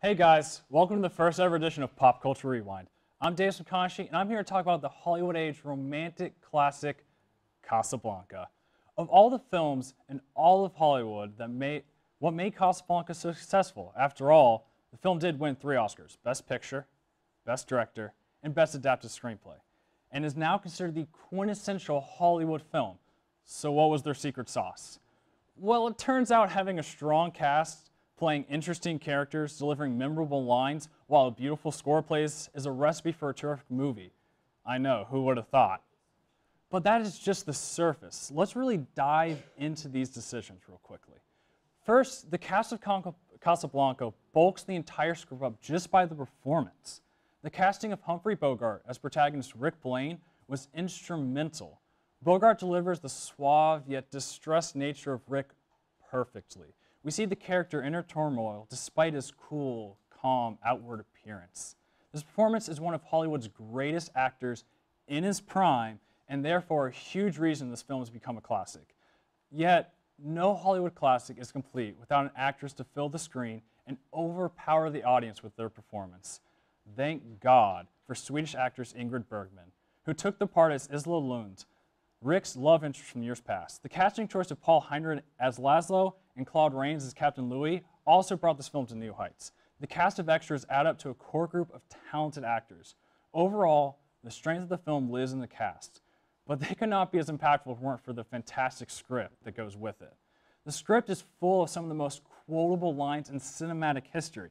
Hey guys, welcome to the first ever edition of Pop Culture Rewind. I'm Dave Subconshi, and I'm here to talk about the Hollywood age romantic classic Casablanca. Of all the films in all of Hollywood that made what made Casablanca so successful, after all, the film did win three Oscars Best Picture, Best Director, and Best Adapted Screenplay, and is now considered the quintessential Hollywood film. So, what was their secret sauce? Well, it turns out having a strong cast Playing interesting characters, delivering memorable lines, while a beautiful score plays is a recipe for a terrific movie. I know, who would have thought? But that is just the surface. Let's really dive into these decisions real quickly. First, the cast of Casablanca bulks the entire script up just by the performance. The casting of Humphrey Bogart as protagonist Rick Blaine was instrumental. Bogart delivers the suave yet distressed nature of Rick perfectly. We see the character in her turmoil despite his cool, calm, outward appearance. This performance is one of Hollywood's greatest actors in his prime, and therefore a huge reason this film has become a classic. Yet, no Hollywood classic is complete without an actress to fill the screen and overpower the audience with their performance. Thank God for Swedish actress Ingrid Bergman, who took the part as Isla Lund, Rick's love interest from years past. The casting choice of Paul Heinrich as Laszlo and Claude Rains as Captain Louis also brought this film to new heights. The cast of extras add up to a core group of talented actors. Overall, the strength of the film lives in the cast, but they could not be as impactful if it weren't for the fantastic script that goes with it. The script is full of some of the most quotable lines in cinematic history.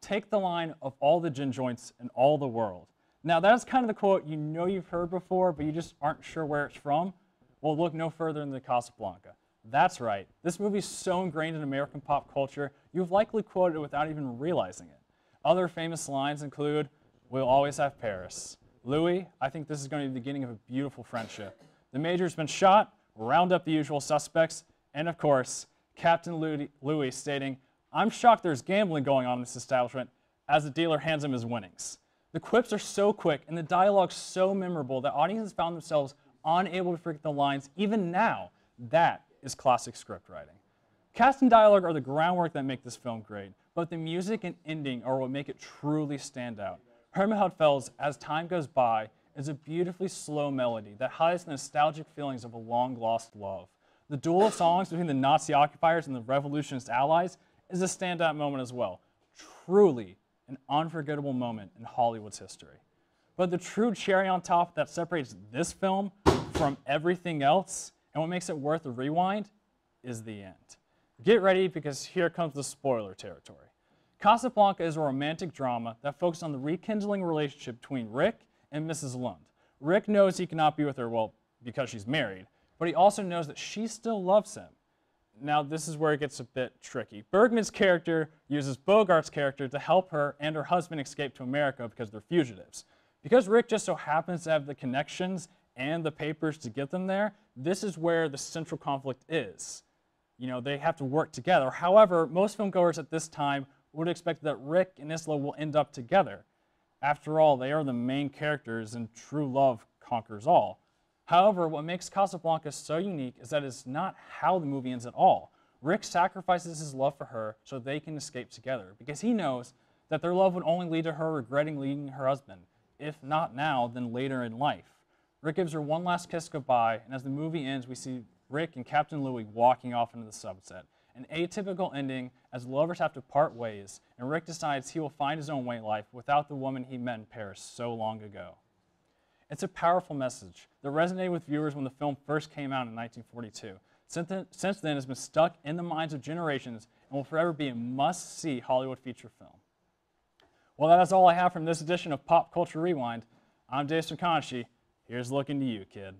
Take the line of all the gin joints in all the world. Now that's kind of the quote you know you've heard before, but you just aren't sure where it's from. Well, look no further than the Casablanca. That's right. This movie is so ingrained in American pop culture, you've likely quoted it without even realizing it. Other famous lines include, We'll always have Paris. Louis, I think this is going to be the beginning of a beautiful friendship. The Major's been shot, round up the usual suspects, and of course, Captain Louis stating, I'm shocked there's gambling going on in this establishment, as the dealer hands him his winnings. The quips are so quick and the dialogue so memorable that audiences found themselves unable to forget the lines even now. That is classic script writing. Cast and dialogue are the groundwork that make this film great, but the music and ending are what make it truly stand out. Herman Hudfeld's As Time Goes By is a beautifully slow melody that highlights the nostalgic feelings of a long lost love. The duel of songs between the Nazi occupiers and the revolutionist allies is a standout moment as well. Truly an unforgettable moment in Hollywood's history. But the true cherry on top that separates this film from everything else and what makes it worth a rewind is the end. Get ready because here comes the spoiler territory. Casablanca is a romantic drama that focuses on the rekindling relationship between Rick and Mrs. Lund. Rick knows he cannot be with her, well, because she's married, but he also knows that she still loves him now this is where it gets a bit tricky. Bergman's character uses Bogart's character to help her and her husband escape to America because they're fugitives. Because Rick just so happens to have the connections and the papers to get them there, this is where the central conflict is. You know, they have to work together. However, most filmgoers at this time would expect that Rick and Isla will end up together. After all, they are the main characters and true love conquers all. However, what makes Casablanca so unique is that it's not how the movie ends at all. Rick sacrifices his love for her so they can escape together because he knows that their love would only lead to her regretting leaving her husband. If not now, then later in life. Rick gives her one last kiss goodbye, and as the movie ends, we see Rick and Captain Louie walking off into the sunset. An atypical ending as lovers have to part ways, and Rick decides he will find his own way in life without the woman he met in Paris so long ago. It's a powerful message that resonated with viewers when the film first came out in 1942. Since then, it has been stuck in the minds of generations and will forever be a must-see Hollywood feature film. Well, that's all I have from this edition of Pop Culture Rewind. I'm Jason Conshi. Here's looking to you, kid.